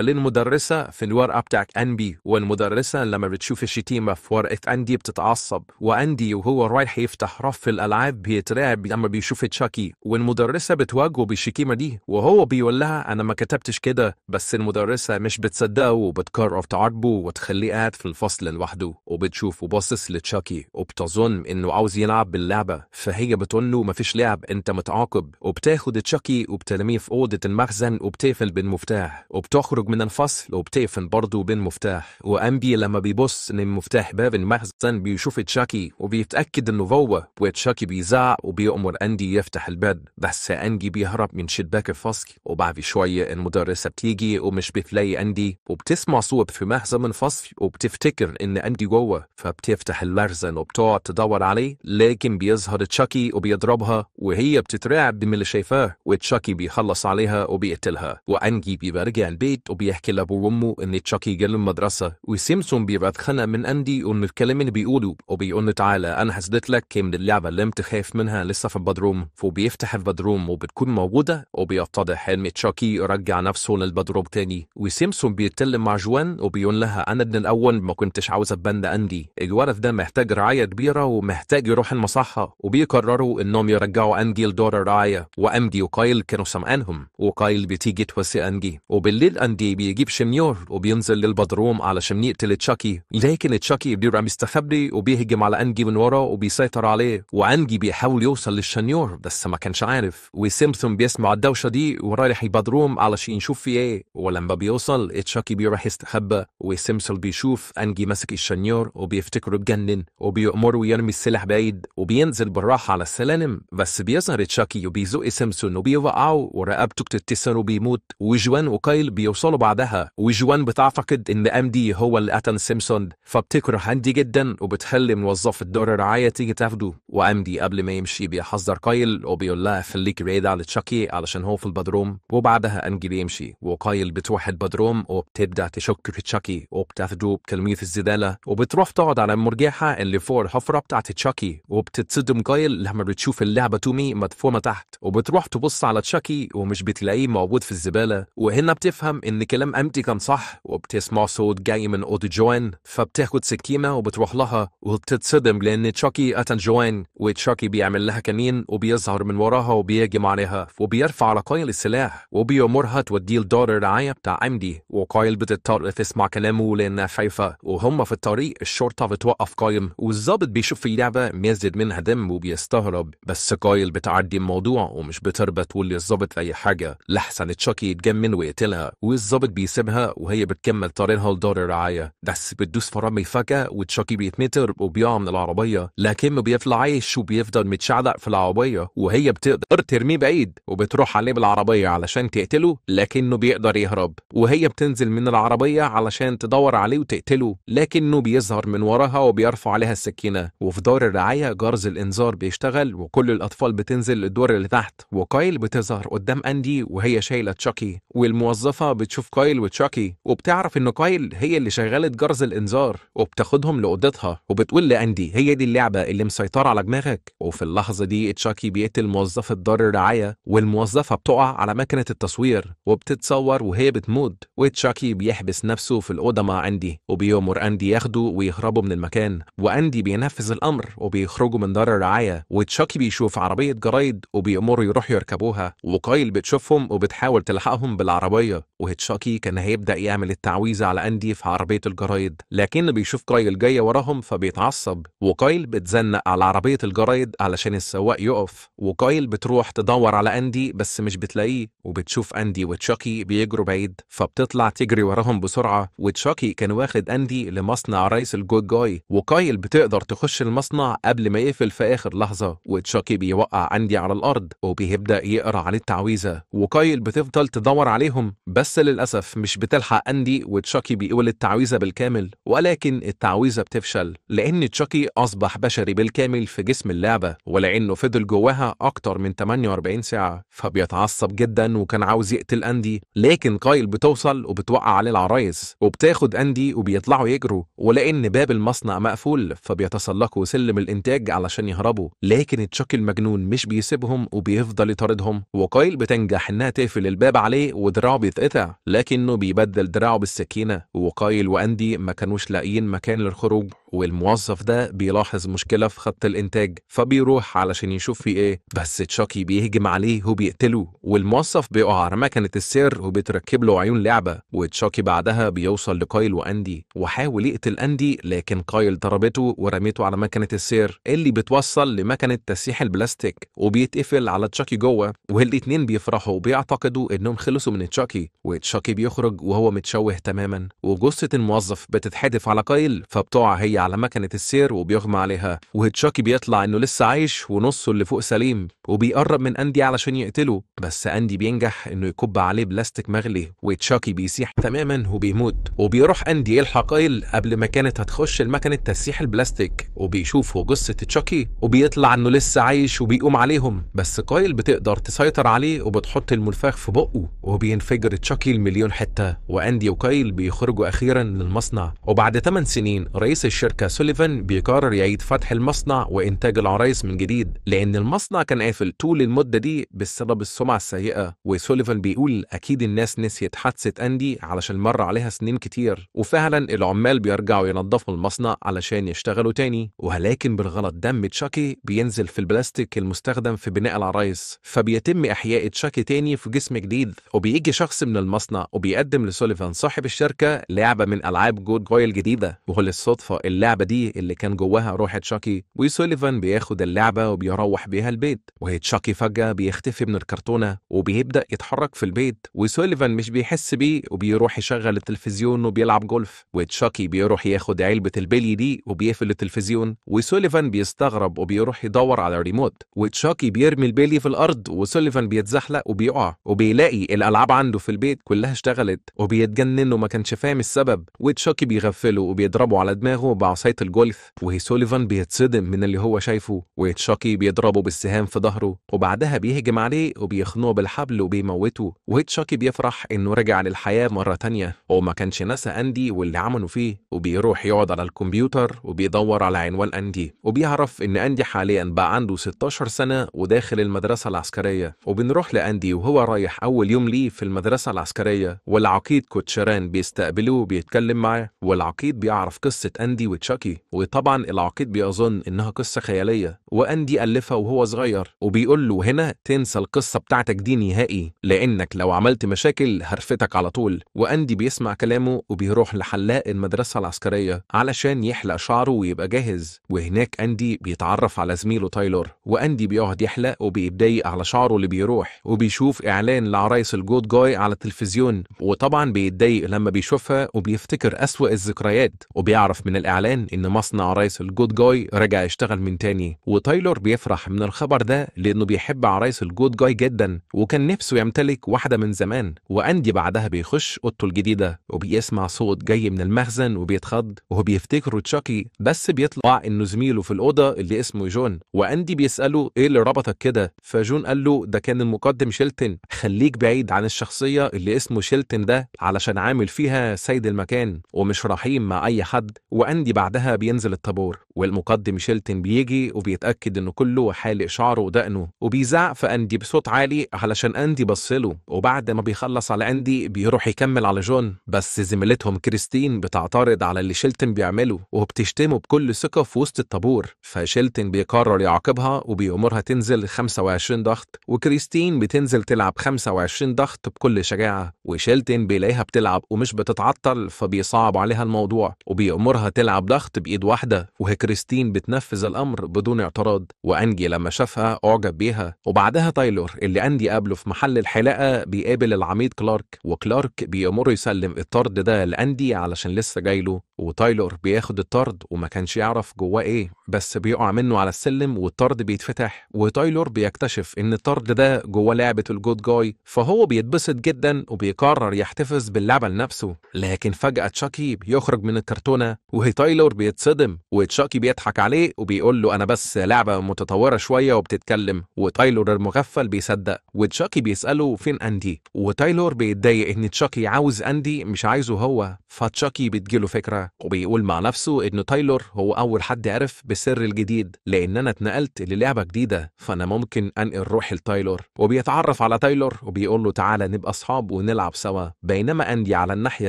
للمدرسة في الورقة بتاعك أنبي والمدرسة لما بتشوف الشتيمة في ورقة أندي بتتعصب وأندي وهو رايح يفتح بيعرف في الألعاب بيترعب لما بيشوف تشاكي والمدرسة بتواجهه بالشكيمة دي وهو بيقول لها أنا ما كتبتش كده بس المدرسة مش بتصدقه وبتقرر تعاتبه وتخليه قاعد في الفصل لوحده وبتشوف وباصص لتشاكي وبتظن إنه عاوز يلعب باللعبة فهي بتقول له مفيش لعب أنت متعاقب وبتاخد تشاكي وبترميه في أوضة المخزن وبتقفل بالمفتاح وبتخرج من الفصل وبتقفل برضه بالمفتاح وأمبي لما بيبص لمفتاح باب المخزن بيشوف تشاكي وبيتأكد إنه هو وتشاكي بيزعق وبيأمر أندي يفتح الباب بس أندي بيهرب من شباك الفصل وبعد شوية المدرسة بتيجي ومش بتلاقي أندي وبتسمع صوت في من الفصل وبتفتكر إن أندي جوه فبتفتح المخزن وبتقعد تدور عليه لكن بيظهر تشاكي وبيضربها وهي بتترعب من اللي شايفاه وتشاكي بيخلص عليها وبيقتلها وأندي بيرجع البيت وبيحكي لأبوه وأمه إن تشاكي جه المدرسة وسيمسون بيبقى اتخنق من أندي ومن الكلام اللي بيقوله وبيقول تعالى أنا حسدت لك من اللعبة اللي انت خايف منها لسه في البدروم وبيفتح البدروم وبتكون موجودة وبيتضح حلم تشاكي يرجع نفسه للبدروم تاني وسيمسون بيتكلم مع جوان وبيقول لها أنا من الأول ما كنتش عاوز أبان أندي الولد ده محتاج رعاية كبيرة ومحتاج يروح المصحة وبيقرروا إنهم يرجعوا أندي لدور الرعاية وأندي وكايل كانوا سمعانهم وكايل بتيجي توسي أندي وبالليل أندي بيجيب شميور وبينزل للبدروم علشان يقتل تشاكي لكن تشاكي بيبقى مستخبي وبيهجم على أندي من ورا وبيسيطر عليه وانجي وعنجي بيحاول يوصل للشنيور بس ما كانش عارف وسيمسون بيسمع الدوشة دي ورايح يبادروهم علشان يشوف في ايه ولما بيوصل تشاكي بيروح يستخبى وسيمسون بيشوف انجي ماسك الشنيور وبيفتكره اتجنن وبيأمره يرمي السلاح بعيد وبينزل بالراحة على السلالم بس بيظهر تشاكي وبيزق سيمسون وبيوقعه ورقبته بتتسر وبيموت وجوان وكايل بيوصلوا بعدها وجوان بتعتقد ان ام دي هو اللي قتل سيمسون فبتكره اندي جدا وبتخلي موظف الدور الرعاية تيجي تاخده وامدي قبل ما يمشي بيحذر كايل وبيقول لها خليك بعيدة على تشاكي علشان هو في البدروم وبعدها انجل يمشي وكايل بتروح البدروم وبتبدأ تشك في تشاكي وبتاخده بكلمية الزبالة وبتروح تقعد على المرجحة اللي فوق الحفرة بتاعت تشاكي وبتتصدم كايل لما بتشوف اللعبة تومي مدفونة تحت وبتروح تبص على تشاكي ومش بتلاقيه موجود في الزبالة وهنا بتفهم ان كلام امتي كان صح وبتسمع صوت جاي من اوضة جوان فبتاخد سكينة وبتروح لها وبتتصدم لان تشاكي قتل جوان وتشاكي بيعمل لها كمين وبيظهر من وراها وبيهجم عليها وبيرفع على كايل السلاح وبيأمرها توديه لدار الرعاية بتاع أمدي وكايل بتضطر تسمع كلامه لأنها خايفة وهم في الطريق الشرطة بتوقف قايم والظابط بيشوف في اللعبه ميزد منها دم وبيستغرب بس كايل بتعدي الموضوع ومش بتربى تقول الظابط أي حاجة لحسن تشاكي يتجمن ويقتلها والظابط بيسيبها وهي بتكمل طريقها لدار الرعاية بس بتدوس فرامل فجأة وتشاكي بيتمتر وبيقع من العربية لكن بيطلع عايش وبيفضل متشعلق في العربية وهي بتقدر ترميه بعيد وبتروح عليه بالعربية علشان تقتله لكنه بيقدر يهرب وهي بتنزل من العربية علشان تدور عليه وتقتله لكنه بيظهر من وراها وبيرفع عليها السكينة وفي دار الرعاية جرس الإنذار بيشتغل وكل الأطفال بتنزل للدور اللي تحت وكايل بتظهر قدام أندي وهي شايلة تشاكي والموظفة بتشوف كايل وتشاكي وبتعرف إن كايل هي اللي شغالة جرس الإنذار وبتاخدهم لأوضتها وبتقول لأندي هي دي اللعبة اللي مسيطرة على على دماغك وفي اللحظة دي تشاكي بيقتل موظفة دار الرعاية والموظفة بتقع على مكنة التصوير وبتتصور وهي بتموت وتشاكي بيحبس نفسه في الأوضة مع أندي وبيأمر أندي ياخده ويهربوا من المكان وأندي بينفذ الأمر وبيخرجوا من دار الرعاية وتشاكي بيشوف عربية جرايد وبيأمروا يروحوا يركبوها وكايل بتشوفهم وبتحاول تلحقهم بالعربية وتشاكي كان هيبدأ يعمل التعويذة على أندي في عربية الجرايد لكن بيشوف كايل جاية وراهم فبيتعصب وكايل بتزنق على العربية عربية الجرايد علشان السواق يقف وكايل بتروح تدور على أندي بس مش بتلاقيه وبتشوف أندي وتشاكي بيجروا بعيد فبتطلع تجري وراهم بسرعة وتشاكي كان واخد أندي لمصنع رئيس الجود جاي وكايل بتقدر تخش المصنع قبل ما يقفل في آخر لحظة وتشاكي بيوقع أندي على الأرض وبيبدأ يقرأ عليه التعويذة وكايل بتفضل تدور عليهم بس للأسف مش بتلحق أندي وتشاكي بيقول التعويذة بالكامل ولكن التعويذة بتفشل لأن تشاكي أصبح بشري بالكامل في جسم اللعبة ولأنه فضل جواها أكتر من 48 ساعة فبيتعصب جدا وكان عاوز يقتل أندي لكن قايل بتوصل وبتوقع عليه العرايس وبتاخد أندي وبيطلعوا يجروا ولأن باب المصنع مقفول فبيتسلقوا سلم الإنتاج علشان يهربوا لكن تشاكي المجنون مش بيسيبهم وبيفضل يطاردهم وقايل بتنجح إنها تقفل الباب عليه ودراعه بيتقطع لكنه بيبدل دراعه بالسكينة وقايل وأندي ما كانوش لاقيين مكان للخروج والموظف ده بيلاحظ مشكلة في خط الإنتاج الإنتاج فبيروح علشان يشوف في إيه بس تشاكي بيهجم عليه وبيقتله والموظف بيقع على مكنة السير وبتركب له عيون لعبة وتشاكي بعدها بيوصل لكايل وأندي وحاول يقتل أندي لكن كايل ضربته ورميته على مكنة السير اللي بتوصل لمكنة تسيح البلاستيك وبيتقفل على تشاكي جوه والاتنين بيفرحوا وبيعتقدوا إنهم خلصوا من تشاكي وتشاكي بيخرج وهو متشوه تماما وجثة الموظف بتتحدف على كايل فبتقع هي على مكنة السير وبيغمى عليها وتشاكي بيطلع انه لسه عايش ونصه اللي فوق سليم وبيقرب من اندي علشان يقتله بس اندي بينجح انه يكب عليه بلاستيك مغلي وتشاكي بيسيح تماما وبيموت وبيروح اندي يلحق ايل قبل ما كانت هتخش المكنه تسيح البلاستيك وبيشوفه جثه تشاكي وبيطلع انه لسه عايش وبيقوم عليهم بس كايل بتقدر تسيطر عليه وبتحط الملفاخ في بقه وبينفجر تشاكي لمليون حته واندي وكايل بيخرجوا اخيرا للمصنع وبعد 8 سنين رئيس الشركه سوليفان بيقرر يعيد فتح المصنع وإنتاج العرايس من جديد لأن المصنع كان قافل طول المدة دي بسبب السمعة السيئة وسوليفان بيقول أكيد الناس نسيت حادثة أندي علشان مر عليها سنين كتير وفعلا العمال بيرجعوا ينظفوا المصنع علشان يشتغلوا تاني ولكن بالغلط دم تشاكي بينزل في البلاستيك المستخدم في بناء العرايس فبيتم إحياء تشاكي تاني في جسم جديد وبيجي شخص من المصنع وبيقدم لسوليفان صاحب الشركة لعبة من ألعاب جود جويل الجديدة وهو للصدفة اللعبة دي اللي كان جواها روح تشاكي وسوليفان سوليفان بياخد اللعبة وبيروح بيها البيت تشاكي فجأة بيختفي من الكرتونة وبيبدأ يتحرك في البيت وسوليفان مش بيحس بيه وبيروح يشغل التلفزيون وبيلعب جولف وتشاكي بيروح ياخد علبة البلي دي وبيقفل التلفزيون وسوليفان بيستغرب وبيروح يدور على ريموت وتشاكي بيرمي البلي في الأرض وسوليفان بيتزحلق وبيقع وبيلاقي الألعاب عنده في البيت كلها اشتغلت وبيتجنن وما كانش فاهم السبب وتشاكي بيغفله وبيضربه على دماغه بعصاية الجولف وسوليفان بيتصدم من اللي هو شايفه وهيتشاكي بيضربه بالسهام في ظهره وبعدها بيهجم عليه وبيخنقه بالحبل وبيموته وهيتشاكي بيفرح انه رجع للحياه مره تانية وما كانش ناسى اندي واللي عمله فيه وبيروح يقعد على الكمبيوتر وبيدور على عنوان اندي وبيعرف ان اندي حاليا بقى عنده 16 سنه وداخل المدرسه العسكريه وبنروح لاندي وهو رايح اول يوم ليه في المدرسه العسكريه والعقيد كوتشران بيستقبله وبيتكلم معاه والعقيد بيعرف قصه اندي وتشاكي وطبعا العقيد بيظن انها قصه قصة خيالية وأندي ألفها وهو صغير وبيقول له هنا تنسى القصة بتاعتك دي نهائي لأنك لو عملت مشاكل هرفتك على طول وأندي بيسمع كلامه وبيروح لحلاق المدرسة العسكرية علشان يحلق شعره ويبقى جاهز وهناك أندي بيتعرف على زميله تايلور وأندي بيقعد يحلق وبيتضايق على شعره اللي بيروح وبيشوف إعلان لعرايس الجود جاي على التلفزيون وطبعا بيتضايق لما بيشوفها وبيفتكر أسوأ الذكريات وبيعرف من الإعلان إن مصنع عرايس الجود جاي رجع يشتغل يشتغل من تاني وتايلور بيفرح من الخبر ده لأنه بيحب عرايس الجود جاي جدا وكان نفسه يمتلك واحدة من زمان وأندي بعدها بيخش أوضته الجديدة وبيسمع صوت جاي من المخزن وبيتخض وهو بيفتكره تشاكي بس بيطلع إنه زميله في الأوضة اللي اسمه جون وأندي بيسأله إيه اللي ربطك كده فجون قال له ده كان المقدم شيلتن خليك بعيد عن الشخصية اللي اسمه شيلتن ده علشان عامل فيها سيد المكان ومش رحيم مع أي حد وأندي بعدها بينزل الطابور والمقدم شيلتن كان بيجي وبيتأكد إنه كله حالق شعره ودقنه وبيزعق في أندي بصوت عالي علشان أندي بصله وبعد ما بيخلص على أندي بيروح يكمل على جون بس زميلتهم كريستين بتعترض على اللي شيلتن بيعمله وبتشتمه بكل ثقة في وسط الطابور فشيلتن بيقرر يعاقبها وبيأمرها تنزل 25 ضغط وكريستين بتنزل تلعب 25 ضغط بكل شجاعة وشيلتن بيلاقيها بتلعب ومش بتتعطل فبيصعب عليها الموضوع وبيأمرها تلعب ضغط بإيد واحدة وهي كريستين بتنفذ الأمر بدون اعتراض وأنجي لما شافها أعجب بيها وبعدها تايلور اللي أندي قابله في محل الحلاقة بيقابل العميد كلارك وكلارك بيمر يسلم الطرد ده لأندي علشان لسه جايله وتايلور بياخد الطرد وما كانش يعرف جواه ايه بس بيقع منه على السلم والطرد بيتفتح وتايلور بيكتشف ان الطرد ده جواه لعبة الجود جاي فهو بيتبسط جدا وبيقرر يحتفظ باللعبة لنفسه لكن فجأة تشاكي بيخرج من الكرتونة وهي تايلور بيتصدم وتشاكي بيضحك عليه وبيقول له انا بس لعبة متطورة شوية وبتتكلم وتايلور المغفل بيصدق وتشاكي بيسأله فين اندي وتايلور بيتضايق ان تشاكي عاوز اندي مش عايزه هو فتشاكي بتجيله فكرة وبيقول مع نفسه إن تايلور هو أول حد عرف بسر الجديد لأن أنا اتنقلت للعبة جديدة فأنا ممكن أنقل روحي لتايلور وبيتعرف على تايلور وبيقول له تعالى نبقى أصحاب ونلعب سوا بينما أندي على الناحية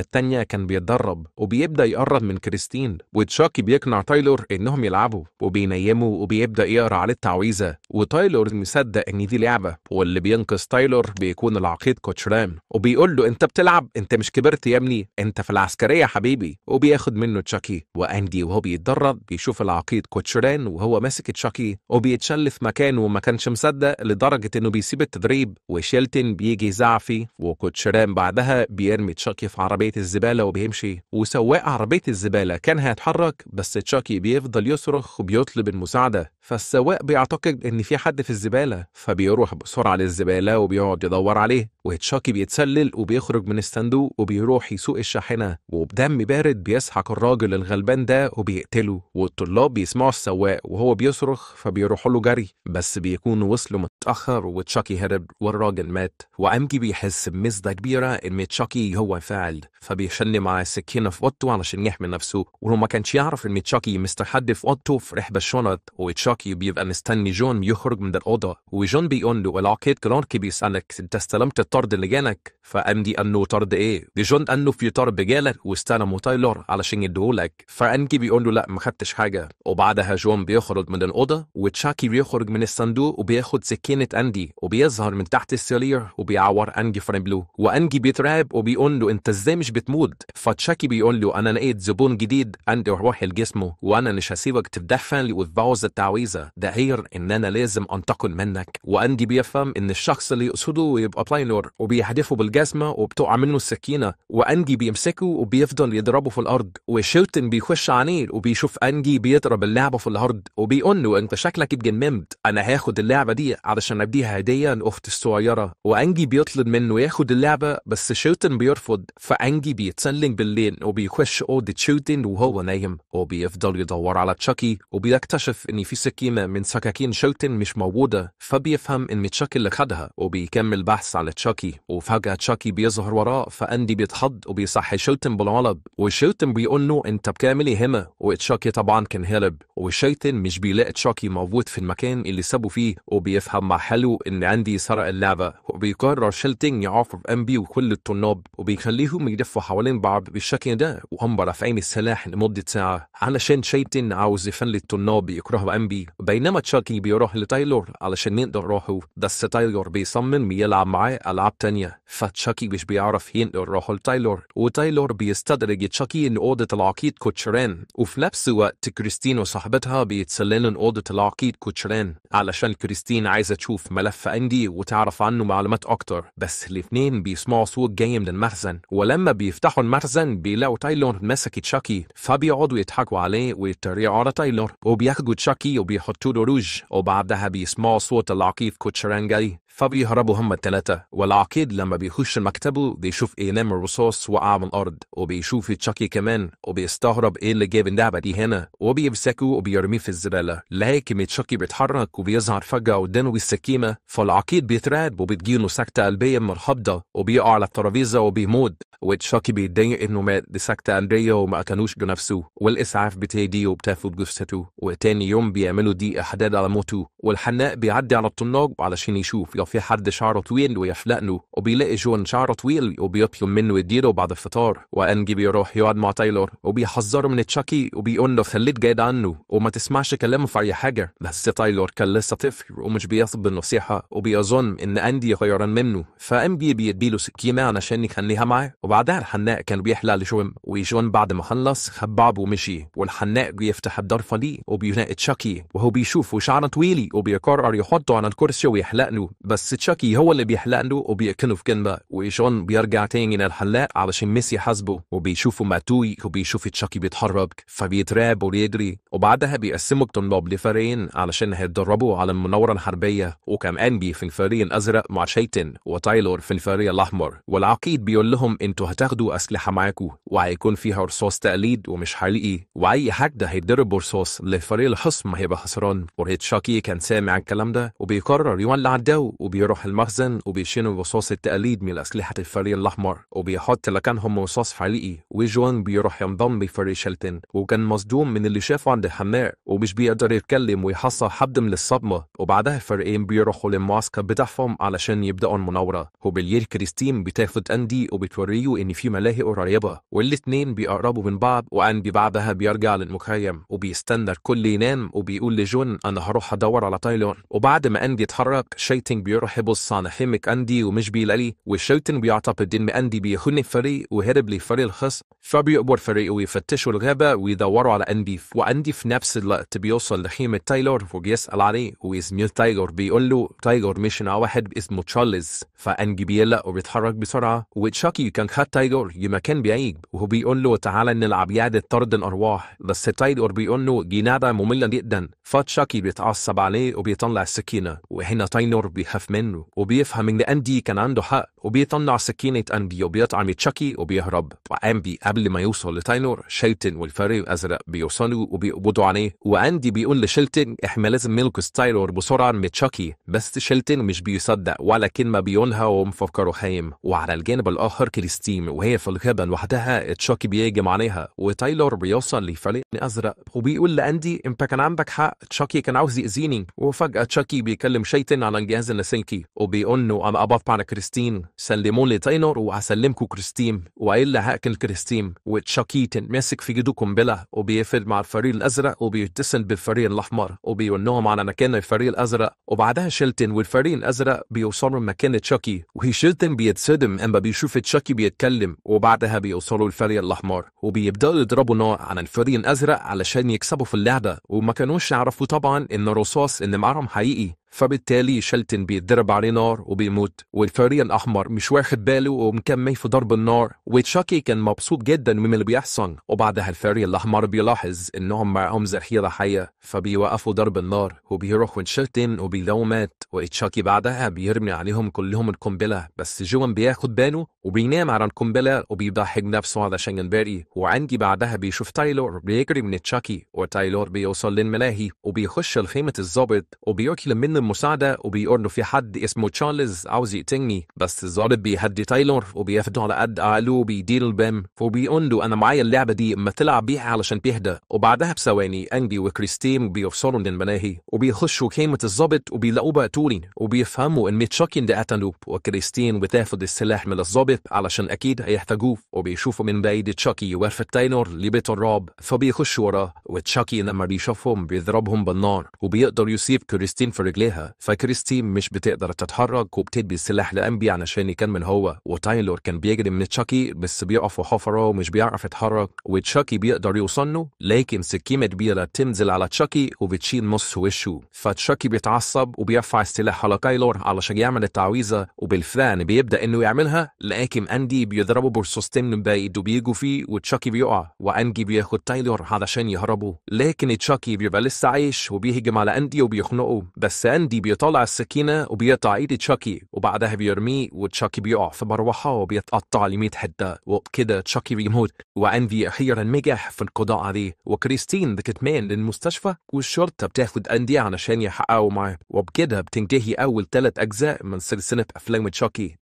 التانية كان بيتدرب وبيبدأ يقرب من كريستين وتشاكي بيقنع تايلور إنهم يلعبوا وبينيمه وبيبدأ يقرأ عليه التعويذة وتايلور مصدق إن دي لعبة واللي بينقذ تايلور بيكون العقيد كوتشرام وبيقول له أنت بتلعب أنت مش كبرت يا ابني أنت في العسكرية حبيبي وبياخد بياخد منه تشاكي واندي وهو بيتدرب بيشوف العقيد كوتشرين وهو ماسك تشاكي وبيتشلف مكانه وما كانش مصدق لدرجه انه بيسيب التدريب وشيلتن بيجي زعفي وكوتشرين بعدها بيرمي تشاكي في عربيه الزباله وبيمشي وسواق عربيه الزباله كان هيتحرك بس تشاكي بيفضل يصرخ وبيطلب المساعده فالسواق بيعتقد ان في حد في الزباله فبيروح بسرعه للزباله وبيقعد يدور عليه وتشاكي بيتسلل وبيخرج من الصندوق وبيروح يسوق الشاحنة وبدم بارد بيسحق الراجل الغلبان ده وبيقتله والطلاب بيسمعوا السواق وهو بيصرخ فبيروحوا له جري بس بيكونوا وصلوا متأخر وتشاكي هرب والراجل مات وأمجي بيحس بمزدة كبيرة إن تشاكي هو فاعل فبيشن مع السكينة في أوضته علشان يحمي نفسه ولو ما كانش يعرف إن تشاكي حد في أوضته في رحبة الشنط وتشاكي بيبقى مستني جون يخرج من الأوضة وجون بيقول له العقيد كلارك بيسألك أنت استلمت طرد لجانك فأندي انه طرد ايه دي جون انه في طرد جالك واستلموا تايلور علشان يديهولك فانكي بيقول له لا ما خدتش حاجه وبعدها جون بيخرج من الاوضه وتشاكي بيخرج من الصندوق وبياخد سكينه اندي وبيظهر من تحت السرير وبيعور انجي فريمبلو وانجي بيترعب وبيقول له انت ازاي مش بتموت فتشاكي بيقول له انا لقيت زبون جديد عندي روحي لجسمه وانا مش هسيبك تدفن لي وتبوظ التعويذه ده غير ان انا لازم انتقم منك واندي بيفهم ان الشخص اللي يقصده يبقى تايلور وبيهدفه بالجد الجزمة وبتقع منه السكينة وأنجي بيمسكه وبيفضل يضربه في الأرض وشيلتن بيخش عليه وبيشوف أنجي بيضرب اللعبة في الأرض وبيقول له أنت شكلك اتجممت أنا هاخد اللعبة دي علشان أديها هدية لأختي الصغيرة وأنجي بيطلب منه ياخد اللعبة بس شيلتن بيرفض فأنجي بيتسلم بالليل وبيخش أوضة شيلتن وهو نايم وبيفضل يدور على تشاكي وبيكتشف إن في سكينة من سكاكين شيلتن مش موجودة فبيفهم إن تشاكي اللي خدها وبيكمل بحث على تشاكي وفجأة تشاكي بيظهر وراه فاندي بيتحض وبيصحي شلتن بالغلط وشلتن بيقول له انت بكامل يهمه وتشاكي طبعا كان هرب وشيتن مش بيلاقي تشاكي موجود في المكان اللي سابه فيه وبيفهم مع حلو ان اندي سرق اللعبه وبيقرر شلتن يعاقب امبي وكل الطناب وبيخليهم يلفوا حوالين بعض بالشكل ده وهم رافعين السلاح لمده ساعه علشان شيتن عاوز يفن الطناب يكرهوا امبي بينما تشاكي بيروح لتايلور علشان يقدر يروحوا بس تايلور بيصمم يلعب معاه العاب تانية ف تشاكي باش بيعرف ينقل روحه لتايلور وتايلور بيستدرج تشاكي إن أوضة العقيد كوتشرين وفي نفس الوقت كريستين وصاحبتها بيتسللن أوضة العقيد كوتشرين علشان كريستين عايزة تشوف ملف أندي وتعرف عنه معلومات أكتر بس الاتنين بيسمعوا صوت جاي من المخزن ولما بيفتحوا المخزن بيلاقوا تايلور ماسك تشاكي فبيقعدوا يضحكوا عليه ويتريقوا على تايلور وبياخدوا تشاكي وبيحطوا له روج وبعدها بيسمعوا صوت العقيد كوتشرين جاي فبيهربوا هم التلاتة والعقيد لما بيخش مكتبه بيشوف اقلام الرصاص وقع من الارض وبيشوف تشاكي كمان وبيستغرب ايه اللي جاب اللعبة دي هنا وبيمسكه وبيرميه في الزبالة لكن تشاكي بيتحرك وبيظهر فجأة قدامه بالسكيمة فالعقيد بيترعب وبتجيله سكتة قلبية من الخضة وبيقع على الترابيزة وبيموت وتشاكي بيتضايق انه مات بسكتة قلبية وما اكلوش بنفسه والاسعاف بتهدي وبتاخد جثته وتاني يوم بيعملوا دي احداد على موته والحناق بيعدي على الطناب علشان يشوف لو في حد شعره طويل له وبيلاقي جون شعره طويل وبيطلب منه يديره بعد الفطار وأنجي بيروح يقعد مع تايلور وبيحذره من تشاكي وبيقول له خليك جايد عنه وما تسمعش كلامه في أي حاجة بس تايلور كان لسه طفل ومش بيثق بالنصيحة وبيظن إن أندي غيران منه فام فأنجي بيديله سكينة علشان يخليها معاه وبعدها الحناء كان بيحلق لجون وجون بعد ما خلص خبعه ومشي والحناء بيفتح الضرفة ليه وبيناقش تشاكي وهو بيشوفه شعره طويل وبيقرر يحطه على الكرسي ويحلقنه بس تشاكي هو اللي بيحلق له وبيكنه في جنبه وإيشون بيرجع تاني للحلاق علشان ميسي حاسبه وبيشوفه ماتوي وبيشوف تشاكي بيتحرك فبيتراب وبيجري وبعدها بيقسموا الطلاب لفريقين علشان هيتدربوا على المناورة الحربية وكمان بي في الفريق الأزرق مع شيتن وتايلور في الفريق الأحمر والعقيد بيقول لهم انتوا هتاخدوا أسلحة معاكوا وهيكون فيها رصاص تقليد ومش حقيقي وأي حد هيتدرب برصاص للفريق الخصم هيبقى خسران وريتشاكي كان سامع الكلام ده وبيقرر يولع الدو وبيروح المخزن وبيشنوا رصاص التقليد من أسلحة الفريق الأحمر وبيحط لكانهم رصاص حقيقي وجوان بيروح ينضم لفريق شلتن وكان مصدوم من اللي شافه عند الحمار ومش بيقدر يتكلم ويحصل حد من الصدمة وبعدها الفريقين بيروحوا للمعسكر بتاعهم علشان يبدأوا المناورة وبالليل كريستين بتاخد أندي وبتوريه إن في ملاهي قريبة والاتنين بيقربوا من بعض وأندي بعدها بيرجع للمخيم وبيستنى الكل ينام وبيقول لجون أنا هروح أدور على تايلون وبعد ما أندي اتحرك شيتنج بيرحب الصانح أندي ومش بيلالي والشوتن بيعتقد ان أندي بيخون فريق وهرب لفريق الخصم فبيقبر فريقه ويفتش الغابة ويدوروا على أندي وأندي في نفس الوقت بيوصل لخيمة تايلور وبيسأل عليه وزميل تايلور بيقول له تايلور مش مع واحد اسمه تشارلز فأنجي بيلا وبيتحرك بسرعة وتشاكي كان خد تايلور كان بعيد وهو بيقول له تعالى نلعب يعدة طرد الأرواح بس تايلور بيقول له جنادة مملة جدا فتشاكي بيتعصب عليه وبيطلع السكينة وهنا تايلور بيخاف بيخاف منه وبيفهم ان اندي كان عنده حق وبيطلع سكينه اندي وبيطعم تشاكي وبيهرب وامبي قبل ما يوصل لتاينور شيلتن والفريق الازرق بيوصلوا وبيقبضوا عليه واندي بيقول لشيلتن احنا لازم نلقص تايلور بسرعه من تشاكي بس شيلتن مش بيصدق ولا كلمه بيقولها ومفكره خايم وعلى الجانب الاخر كريستين وهي في الغابه لوحدها تشاكي بيهجم عليها وتايلور بيوصل لفريق الازرق وبيقول لاندي انت كان عندك حق تشاكي كان عاوز يأذيني وفجاه تشاكي بيكلم شيتن على الجهاز النسائي سلكي وبيقول له أنا أبط على كريستين سلمون لي تاينر وهسلمكم كريستيم وإلا هأكل كريستيم وتشاكيت ماسك في جدو قنبلة وبيقفل مع الفريق الأزرق وبيتصل بالفريق الأحمر وبيقول لهم على مكان الفريق الأزرق وبعدها شيلتن والفريق الأزرق بيوصلوا لمكان تشاكي وهي شيلتن بيتصدم أما بيشوف تشاكي بيتكلم وبعدها بيوصلوا الفريق الأحمر وبيبدأوا يضربوا نار على الفريق الأزرق علشان يكسبوا في اللعبة وما كانوش يعرفوا طبعا إن الرصاص اللي معاهم حقيقي فبالتالي شلتن بيتضرب عليه نار وبيموت والفريق الأحمر مش واخد باله ومكمل في ضرب النار وتشاكي كان مبسوط جدا من اللي بيحصل وبعدها الفريق الأحمر بيلاحظ إنهم معاهم ذخيرة حية فبيوقفوا ضرب النار وبيروحوا لشلتن وبيلاقوا مات وتشاكي بعدها بيرمي عليهم كلهم القنبلة بس جوان بياخد باله وبينام على القنبلة وبيضحك نفسه على شنجن باري وعندي بعدها بيشوف تايلور بيجري من تشاكي وتايلور بيوصل للملاهي وبيخش لخيمة الظابط وبياكل منه بيطلب مساعدة وبيقول له في حد اسمه تشارلز عاوز يقتلني بس الظابط بيهدي تايلور وبياخده على قد عقله وبيدير بام فبيقول له أنا معايا اللعبة دي ما تلعب بيها علشان بيهدى وبعدها بثواني أنجي وكريستين بيفصلوا من الملاهي وبيخشوا كيمة الظابط وبيلاقوه مقتولين وبيفهموا إن تشاكي ده أتنوب وكريستين بتاخد السلاح من الظابط علشان أكيد هيحتاجوه وبيشوفوا من بعيد تشاكي ورفة تايلور لبيت الرعب فبيخشوا وراه وتشاكي لما بيشوفهم بيضربهم بالنار وبيقدر يصيب كريستين في رجليه عليها فكريستين مش بتقدر تتحرك وبتدي السلاح لأنبي علشان يكمل هو وتايلور كان بيجري من تشاكي بس بيقف وحفره ومش بيعرف يتحرك وتشاكي بيقدر يوصل له لكن سكينة كبيرة تنزل على تشاكي وبتشيل نص وشه فتشاكي بيتعصب وبيرفع السلاح على كايلور علشان يعمل التعويذة وبالفعل بيبدأ إنه يعملها لكن أندي بيضربه برصاصتين من بعيد وبيجوا فيه وتشاكي بيقع وأنجي بياخد تايلور علشان يهربوا لكن تشاكي بيبقى لسه عايش وبيهجم على أندي وبيخنقه بس أندي اندي بيطلع السكينة وبيقطع ايد تشاكي وبعدها بيرميه وتشاكي بيقع في مروحة وبيتقطع لمية حدة وبكده تشاكي بيموت واندي اخيرا نجح في القضاء عليه وكريستين بتتمان للمستشفى والشرطة بتاخد اندي علشان يحققوا معاه وبكده بتنتهي اول ثلاث اجزاء من سلسلة افلام تشاكي